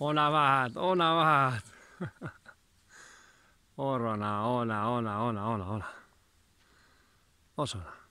ona bat, ona bat. Horro ona, ona, ona, ona, ona,